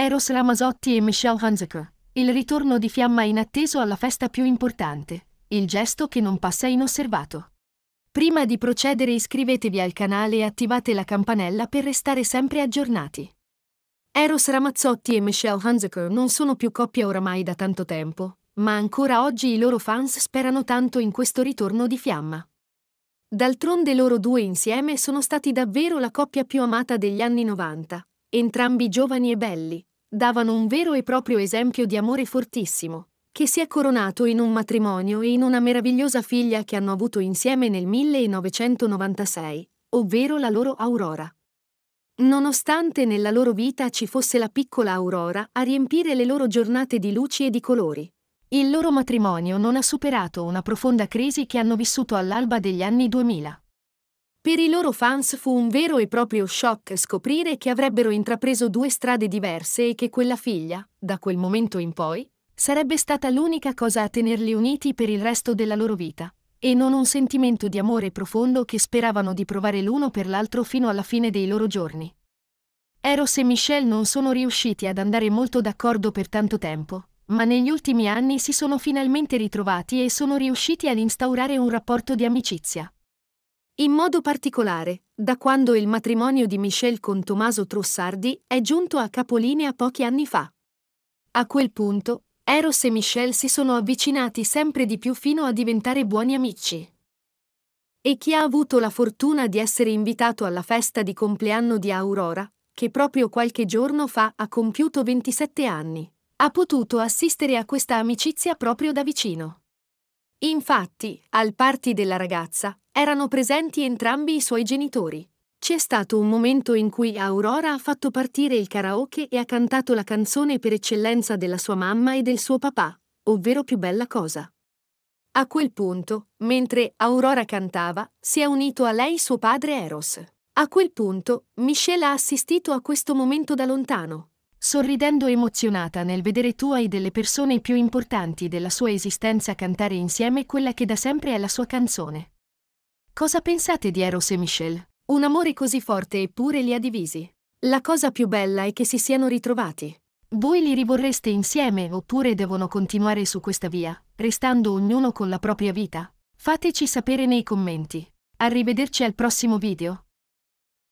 Eros Ramazzotti e Michelle Hunziker. Il ritorno di Fiamma inatteso alla festa più importante. Il gesto che non passa inosservato. Prima di procedere iscrivetevi al canale e attivate la campanella per restare sempre aggiornati. Eros Ramazzotti e Michelle Hunziker non sono più coppia oramai da tanto tempo, ma ancora oggi i loro fans sperano tanto in questo ritorno di fiamma. D'altronde loro due insieme sono stati davvero la coppia più amata degli anni 90, entrambi giovani e belli, davano un vero e proprio esempio di amore fortissimo, che si è coronato in un matrimonio e in una meravigliosa figlia che hanno avuto insieme nel 1996, ovvero la loro Aurora. Nonostante nella loro vita ci fosse la piccola Aurora a riempire le loro giornate di luci e di colori, il loro matrimonio non ha superato una profonda crisi che hanno vissuto all'alba degli anni 2000. Per i loro fans fu un vero e proprio shock scoprire che avrebbero intrapreso due strade diverse e che quella figlia, da quel momento in poi, sarebbe stata l'unica cosa a tenerli uniti per il resto della loro vita, e non un sentimento di amore profondo che speravano di provare l'uno per l'altro fino alla fine dei loro giorni. Eros e Michelle non sono riusciti ad andare molto d'accordo per tanto tempo, ma negli ultimi anni si sono finalmente ritrovati e sono riusciti ad instaurare un rapporto di amicizia. In modo particolare, da quando il matrimonio di Michel con Tommaso Trussardi è giunto a capolinea pochi anni fa. A quel punto, Eros e Michel si sono avvicinati sempre di più fino a diventare buoni amici. E chi ha avuto la fortuna di essere invitato alla festa di compleanno di Aurora, che proprio qualche giorno fa ha compiuto 27 anni, ha potuto assistere a questa amicizia proprio da vicino. Infatti, al party della ragazza erano presenti entrambi i suoi genitori. C'è stato un momento in cui Aurora ha fatto partire il karaoke e ha cantato la canzone per eccellenza della sua mamma e del suo papà, ovvero Più bella cosa. A quel punto, mentre Aurora cantava, si è unito a lei suo padre Eros. A quel punto, Michelle ha assistito a questo momento da lontano, sorridendo emozionata nel vedere Tua e delle persone più importanti della sua esistenza cantare insieme quella che da sempre è la sua canzone. Cosa pensate di Eros e Michelle? Un amore così forte eppure li ha divisi. La cosa più bella è che si siano ritrovati. Voi li rivorreste insieme oppure devono continuare su questa via, restando ognuno con la propria vita? Fateci sapere nei commenti. Arrivederci al prossimo video.